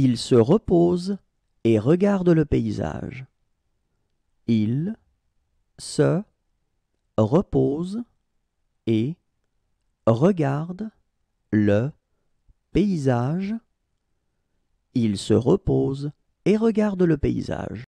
Il se repose et regarde le paysage. Il se repose et regarde le paysage. Il se repose et regarde le paysage.